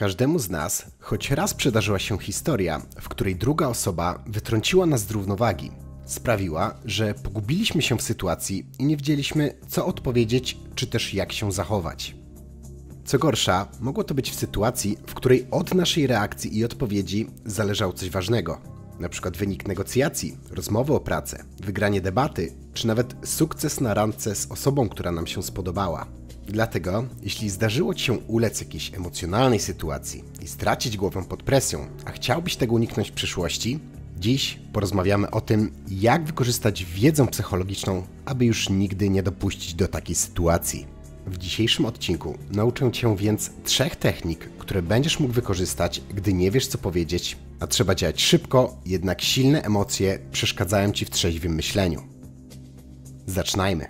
Każdemu z nas choć raz przydarzyła się historia, w której druga osoba wytrąciła nas z równowagi. Sprawiła, że pogubiliśmy się w sytuacji i nie wiedzieliśmy, co odpowiedzieć, czy też jak się zachować. Co gorsza, mogło to być w sytuacji, w której od naszej reakcji i odpowiedzi zależało coś ważnego, np. wynik negocjacji, rozmowy o pracę, wygranie debaty czy nawet sukces na randce z osobą, która nam się spodobała. Dlatego, jeśli zdarzyło Ci się ulec jakiejś emocjonalnej sytuacji i stracić głowę pod presją, a chciałbyś tego uniknąć w przyszłości, dziś porozmawiamy o tym, jak wykorzystać wiedzę psychologiczną, aby już nigdy nie dopuścić do takiej sytuacji. W dzisiejszym odcinku nauczę Cię więc trzech technik, które będziesz mógł wykorzystać, gdy nie wiesz co powiedzieć, a trzeba działać szybko, jednak silne emocje przeszkadzają Ci w trzeźwym myśleniu. Zaczynajmy.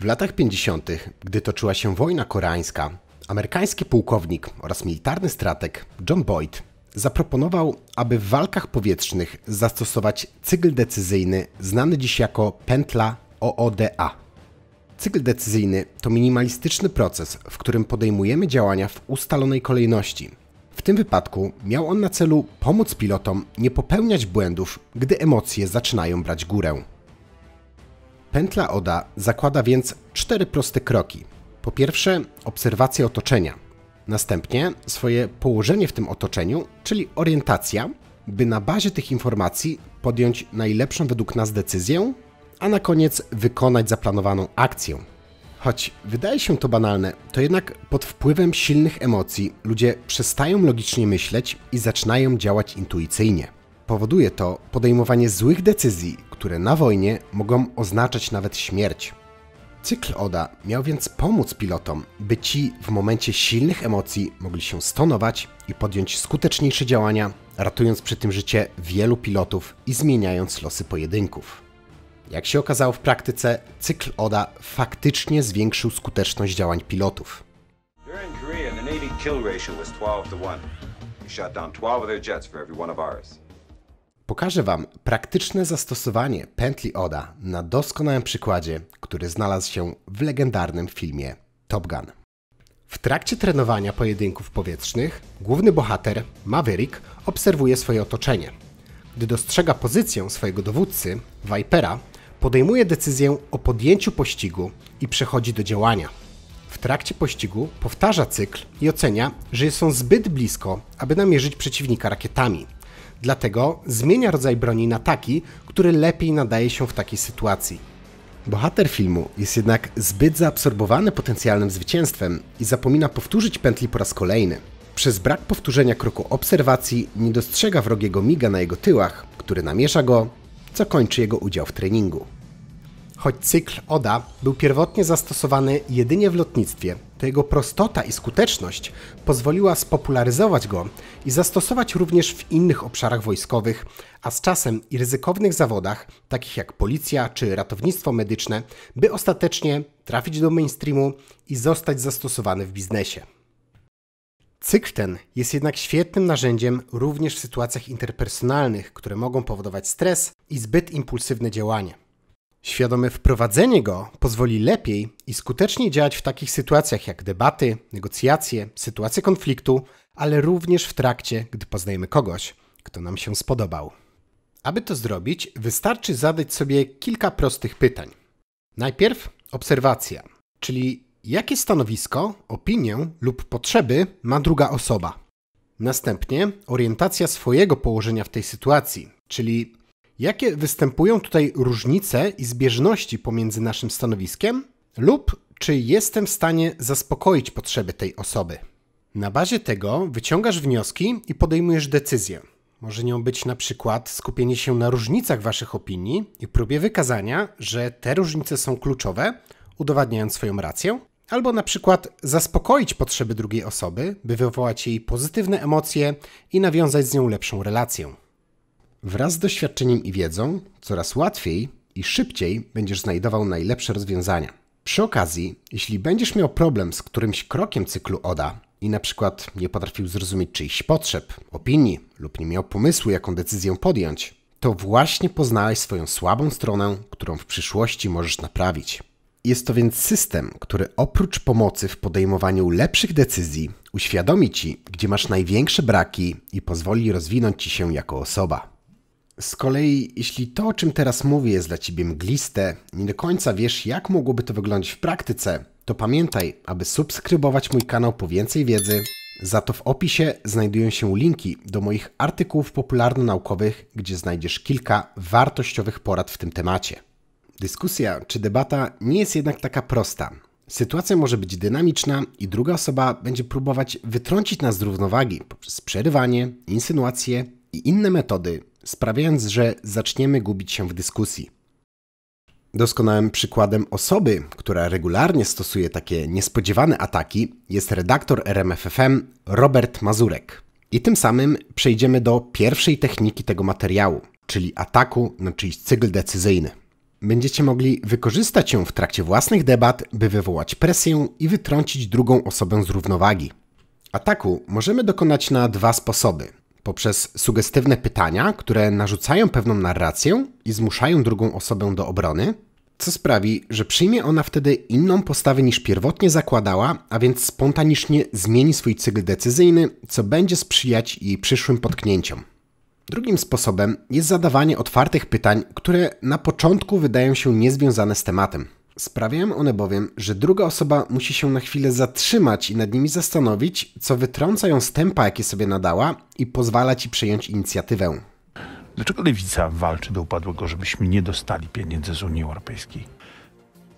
W latach 50., gdy toczyła się wojna koreańska, amerykański pułkownik oraz militarny strateg John Boyd zaproponował, aby w walkach powietrznych zastosować cykl decyzyjny znany dziś jako pętla OODA. Cykl decyzyjny to minimalistyczny proces, w którym podejmujemy działania w ustalonej kolejności. W tym wypadku miał on na celu pomóc pilotom nie popełniać błędów, gdy emocje zaczynają brać górę. Pętla ODA zakłada więc cztery proste kroki. Po pierwsze, obserwacja otoczenia. Następnie swoje położenie w tym otoczeniu, czyli orientacja, by na bazie tych informacji podjąć najlepszą według nas decyzję a na koniec wykonać zaplanowaną akcję. Choć wydaje się to banalne, to jednak pod wpływem silnych emocji ludzie przestają logicznie myśleć i zaczynają działać intuicyjnie. Powoduje to podejmowanie złych decyzji, które na wojnie mogą oznaczać nawet śmierć. Cykl Oda miał więc pomóc pilotom, by ci w momencie silnych emocji mogli się stonować i podjąć skuteczniejsze działania, ratując przy tym życie wielu pilotów i zmieniając losy pojedynków. Jak się okazało w praktyce, cykl ODA faktycznie zwiększył skuteczność działań pilotów. Pokażę Wam praktyczne zastosowanie pętli ODA na doskonałym przykładzie, który znalazł się w legendarnym filmie Top Gun. W trakcie trenowania pojedynków powietrznych główny bohater, Maverick, obserwuje swoje otoczenie. Gdy dostrzega pozycję swojego dowódcy, Vipera, podejmuje decyzję o podjęciu pościgu i przechodzi do działania. W trakcie pościgu powtarza cykl i ocenia, że są zbyt blisko, aby namierzyć przeciwnika rakietami. Dlatego zmienia rodzaj broni na taki, który lepiej nadaje się w takiej sytuacji. Bohater filmu jest jednak zbyt zaabsorbowany potencjalnym zwycięstwem i zapomina powtórzyć pętli po raz kolejny. Przez brak powtórzenia kroku obserwacji nie dostrzega wrogiego miga na jego tyłach, który namiesza go, co kończy jego udział w treningu. Choć cykl ODA był pierwotnie zastosowany jedynie w lotnictwie, to jego prostota i skuteczność pozwoliła spopularyzować go i zastosować również w innych obszarach wojskowych, a z czasem i ryzykownych zawodach, takich jak policja czy ratownictwo medyczne, by ostatecznie trafić do mainstreamu i zostać zastosowany w biznesie. Cykl ten jest jednak świetnym narzędziem również w sytuacjach interpersonalnych, które mogą powodować stres i zbyt impulsywne działanie. Świadome wprowadzenie go pozwoli lepiej i skuteczniej działać w takich sytuacjach jak debaty, negocjacje, sytuacje konfliktu, ale również w trakcie, gdy poznajemy kogoś, kto nam się spodobał. Aby to zrobić, wystarczy zadać sobie kilka prostych pytań. Najpierw obserwacja, czyli jakie stanowisko, opinię lub potrzeby ma druga osoba. Następnie orientacja swojego położenia w tej sytuacji, czyli Jakie występują tutaj różnice i zbieżności pomiędzy naszym stanowiskiem? Lub czy jestem w stanie zaspokoić potrzeby tej osoby? Na bazie tego wyciągasz wnioski i podejmujesz decyzję. Może nią być na przykład skupienie się na różnicach Waszych opinii i próbie wykazania, że te różnice są kluczowe, udowadniając swoją rację, albo na przykład zaspokoić potrzeby drugiej osoby, by wywołać jej pozytywne emocje i nawiązać z nią lepszą relację. Wraz z doświadczeniem i wiedzą coraz łatwiej i szybciej będziesz znajdował najlepsze rozwiązania. Przy okazji, jeśli będziesz miał problem z którymś krokiem cyklu ODA i na przykład nie potrafił zrozumieć czyichś potrzeb, opinii lub nie miał pomysłu, jaką decyzję podjąć, to właśnie poznałeś swoją słabą stronę, którą w przyszłości możesz naprawić. Jest to więc system, który oprócz pomocy w podejmowaniu lepszych decyzji, uświadomi ci, gdzie masz największe braki i pozwoli rozwinąć ci się jako osoba. Z kolei, jeśli to, o czym teraz mówię, jest dla ciebie mgliste, nie do końca wiesz, jak mogłoby to wyglądać w praktyce, to pamiętaj, aby subskrybować mój kanał po więcej wiedzy. Za to w opisie znajdują się linki do moich artykułów popularno-naukowych, gdzie znajdziesz kilka wartościowych porad w tym temacie. Dyskusja czy debata nie jest jednak taka prosta. Sytuacja może być dynamiczna i druga osoba będzie próbować wytrącić nas z równowagi poprzez przerywanie, insynuacje i inne metody, sprawiając, że zaczniemy gubić się w dyskusji. Doskonałym przykładem osoby, która regularnie stosuje takie niespodziewane ataki, jest redaktor RMFFM Robert Mazurek. I tym samym przejdziemy do pierwszej techniki tego materiału, czyli ataku na czyjś cykl decyzyjny. Będziecie mogli wykorzystać ją w trakcie własnych debat, by wywołać presję i wytrącić drugą osobę z równowagi. Ataku możemy dokonać na dwa sposoby: poprzez sugestywne pytania, które narzucają pewną narrację i zmuszają drugą osobę do obrony, co sprawi, że przyjmie ona wtedy inną postawę niż pierwotnie zakładała, a więc spontanicznie zmieni swój cykl decyzyjny, co będzie sprzyjać jej przyszłym potknięciom. Drugim sposobem jest zadawanie otwartych pytań, które na początku wydają się niezwiązane z tematem. Sprawiają one bowiem, że druga osoba musi się na chwilę zatrzymać i nad nimi zastanowić, co wytrąca ją z tempa, jakie sobie nadała i pozwala ci przejąć inicjatywę. Dlaczego lewica walczy do upadłego, żebyśmy nie dostali pieniędzy z Unii Europejskiej?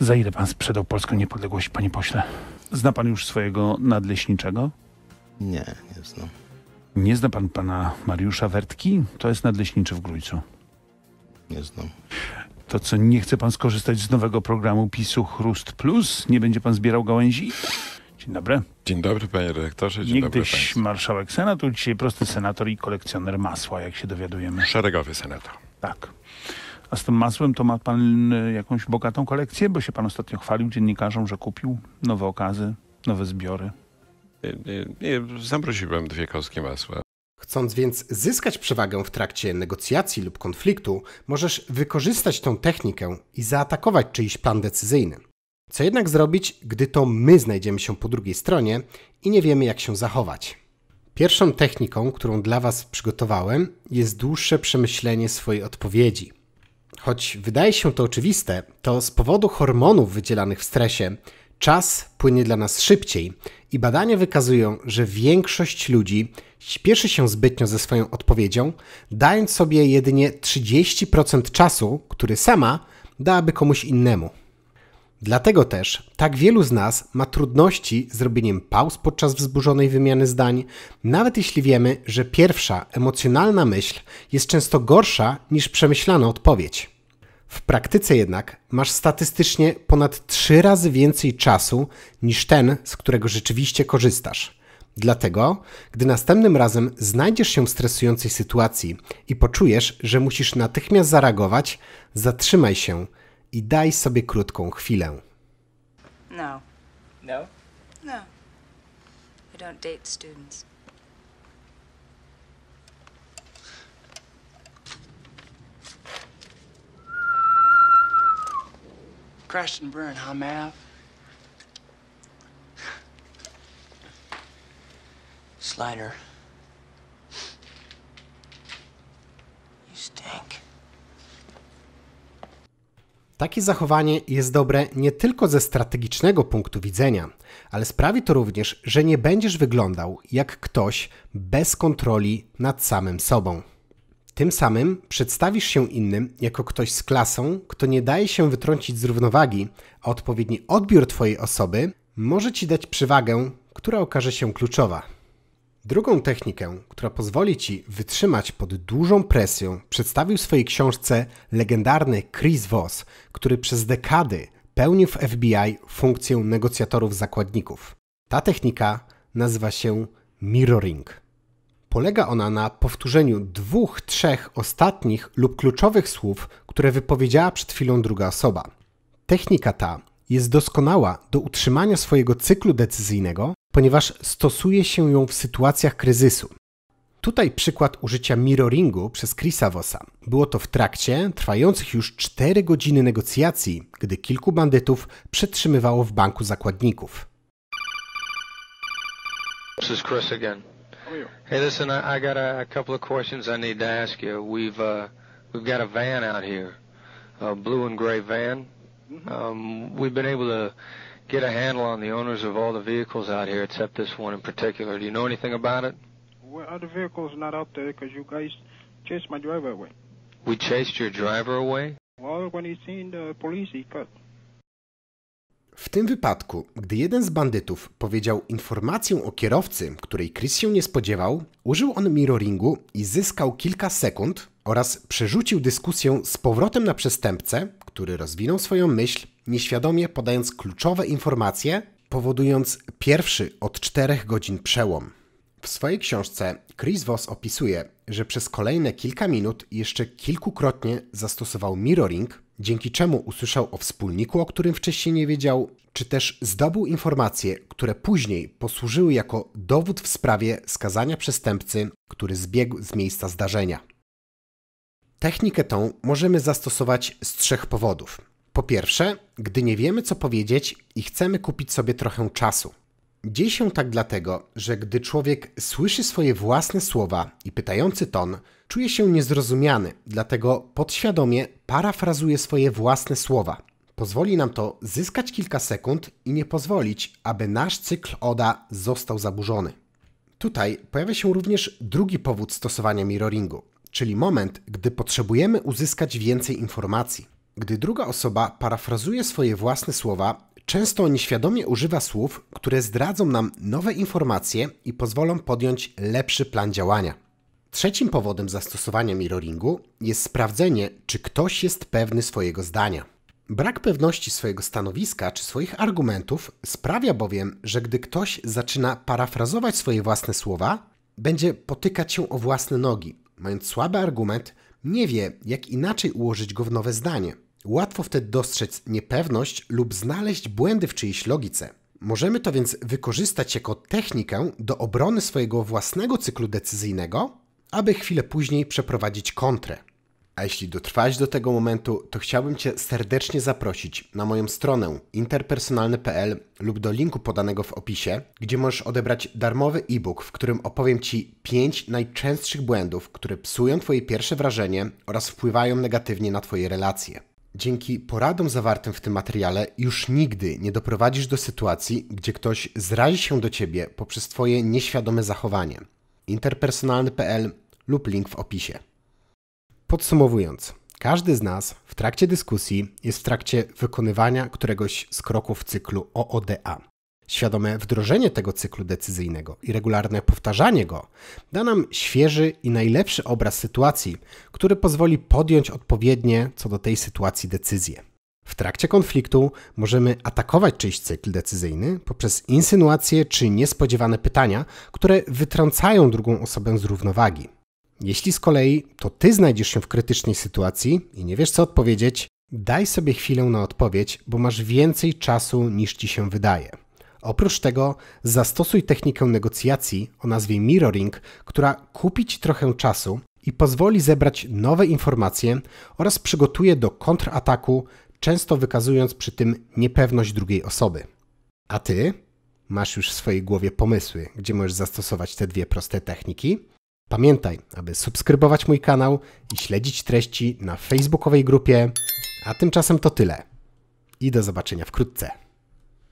Za ile pan sprzedał polską niepodległość, panie pośle? Zna pan już swojego nadleśniczego? Nie, nie znam. Nie zna pan pana Mariusza Wertki? To jest nadleśniczy w Grójcu. Nie znam. To co, nie chce pan skorzystać z nowego programu PiSu Chrust Plus? Nie będzie pan zbierał gałęzi? Dzień dobry. Dzień dobry, panie redaktorze. Dzień Niegdyś dobry, państwu. marszałek senatu, dzisiaj prosty senator i kolekcjoner masła, jak się dowiadujemy. Szeregowy senator. Tak. A z tym masłem to ma pan y, jakąś bogatą kolekcję? Bo się pan ostatnio chwalił dziennikarzom, że kupił nowe okazy, nowe zbiory. Nie, y, y, nie, dwie kostki masła. Chcąc więc zyskać przewagę w trakcie negocjacji lub konfliktu, możesz wykorzystać tą technikę i zaatakować czyjś plan decyzyjny. Co jednak zrobić, gdy to my znajdziemy się po drugiej stronie i nie wiemy, jak się zachować? Pierwszą techniką, którą dla Was przygotowałem, jest dłuższe przemyślenie swojej odpowiedzi. Choć wydaje się to oczywiste, to z powodu hormonów wydzielanych w stresie czas płynie dla nas szybciej i badania wykazują, że większość ludzi śpieszy się zbytnio ze swoją odpowiedzią, dając sobie jedynie 30% czasu, który sama dałaby komuś innemu. Dlatego też tak wielu z nas ma trudności z robieniem pauz podczas wzburzonej wymiany zdań, nawet jeśli wiemy, że pierwsza emocjonalna myśl jest często gorsza niż przemyślana odpowiedź. W praktyce jednak masz statystycznie ponad 3 razy więcej czasu niż ten, z którego rzeczywiście korzystasz. Dlatego, gdy następnym razem znajdziesz się w stresującej sytuacji i poczujesz, że musisz natychmiast zareagować, zatrzymaj się i daj sobie krótką chwilę. No. No? No. I don't date students. Crash and burn, huh, Mav? Slider. You stink. Takie zachowanie jest dobre nie tylko ze strategicznego punktu widzenia, ale sprawi to również, że nie będziesz wyglądał jak ktoś bez kontroli nad samym sobą. Tym samym przedstawisz się innym jako ktoś z klasą, kto nie daje się wytrącić z równowagi, a odpowiedni odbiór Twojej osoby może Ci dać przewagę, która okaże się kluczowa. Drugą technikę, która pozwoli Ci wytrzymać pod dużą presją, przedstawił w swojej książce legendarny Chris Voss, który przez dekady pełnił w FBI funkcję negocjatorów zakładników. Ta technika nazywa się mirroring. Polega ona na powtórzeniu dwóch, trzech ostatnich lub kluczowych słów, które wypowiedziała przed chwilą druga osoba. Technika ta jest doskonała do utrzymania swojego cyklu decyzyjnego, ponieważ stosuje się ją w sytuacjach kryzysu. Tutaj przykład użycia mirroringu przez Chrisa Vossa. Było to w trakcie trwających już 4 godziny negocjacji, gdy kilku bandytów przetrzymywało w banku zakładników. This is Chris again. Hey, listen, I, I got a, a, couple of questions I need to ask you. We've uh, we've got a van out here, a blue and gray van. Mm-hmm. Um, we've been able to get a handle on the owners of all the vehicles out here except this one in particular. Do you know anything about it? Well, other vehicles not out there because you guys chased my driver away. We chased your driver away? Well, when he seen the police, he cut. W tym wypadku, gdy jeden z bandytów powiedział informację o kierowcy, której Chris się nie spodziewał, użył on mirroringu i zyskał kilka sekund oraz przerzucił dyskusję z powrotem na przestępcę, który rozwinął swoją myśl, nieświadomie podając kluczowe informacje, powodując pierwszy od czterech godzin przełom. W swojej książce Chris Voss opisuje, że przez kolejne kilka minut jeszcze kilkukrotnie zastosował mirroring, dzięki czemu usłyszał o wspólniku, o którym wcześniej nie wiedział, czy też zdobył informacje, które później posłużyły jako dowód w sprawie skazania przestępcy, który zbiegł z miejsca zdarzenia. Technikę tą możemy zastosować z trzech powodów. Po pierwsze, gdy nie wiemy co powiedzieć i chcemy kupić sobie trochę czasu. Dzieje się tak dlatego, że gdy człowiek słyszy swoje własne słowa i pytający ton, czuje się niezrozumiany, dlatego podświadomie parafrazuje swoje własne słowa. Pozwoli nam to zyskać kilka sekund i nie pozwolić, aby nasz cykl ODA został zaburzony. Tutaj pojawia się również drugi powód stosowania mirroringu, czyli moment, gdy potrzebujemy uzyskać więcej informacji. Gdy druga osoba parafrazuje swoje własne słowa, Często nieświadomie używa słów, które zdradzą nam nowe informacje i pozwolą podjąć lepszy plan działania. Trzecim powodem zastosowania mirroringu jest sprawdzenie, czy ktoś jest pewny swojego zdania. Brak pewności swojego stanowiska czy swoich argumentów sprawia bowiem, że gdy ktoś zaczyna parafrazować swoje własne słowa, będzie potykać się o własne nogi, mając słaby argument, nie wie, jak inaczej ułożyć go w nowe zdanie. Łatwo wtedy dostrzec niepewność lub znaleźć błędy w czyjejś logice. Możemy to więc wykorzystać jako technikę do obrony swojego własnego cyklu decyzyjnego, aby chwilę później przeprowadzić kontrę. A jeśli dotrwałeś do tego momentu, to chciałbym Cię serdecznie zaprosić na moją stronę interpersonalny.pl lub do linku podanego w opisie, gdzie możesz odebrać darmowy e-book, w którym opowiem Ci 5 najczęstszych błędów, które psują Twoje pierwsze wrażenie oraz wpływają negatywnie na Twoje relacje. Dzięki poradom zawartym w tym materiale już nigdy nie doprowadzisz do sytuacji, gdzie ktoś zrazi się do ciebie poprzez twoje nieświadome zachowanie. interpersonalny.pl lub link w opisie. Podsumowując, każdy z nas w trakcie dyskusji jest w trakcie wykonywania któregoś z kroków cyklu OODA. Świadome wdrożenie tego cyklu decyzyjnego i regularne powtarzanie go da nam świeży i najlepszy obraz sytuacji, który pozwoli podjąć odpowiednie co do tej sytuacji decyzje. W trakcie konfliktu możemy atakować czyjś cykl decyzyjny poprzez insynuacje czy niespodziewane pytania, które wytrącają drugą osobę z równowagi. Jeśli z kolei to ty znajdziesz się w krytycznej sytuacji i nie wiesz co odpowiedzieć, daj sobie chwilę na odpowiedź, bo masz więcej czasu niż ci się wydaje. Oprócz tego zastosuj technikę negocjacji o nazwie mirroring, która kupi Ci trochę czasu i pozwoli zebrać nowe informacje oraz przygotuje do kontrataku, często wykazując przy tym niepewność drugiej osoby. A Ty masz już w swojej głowie pomysły, gdzie możesz zastosować te dwie proste techniki? Pamiętaj, aby subskrybować mój kanał i śledzić treści na facebookowej grupie. A tymczasem to tyle. I do zobaczenia wkrótce.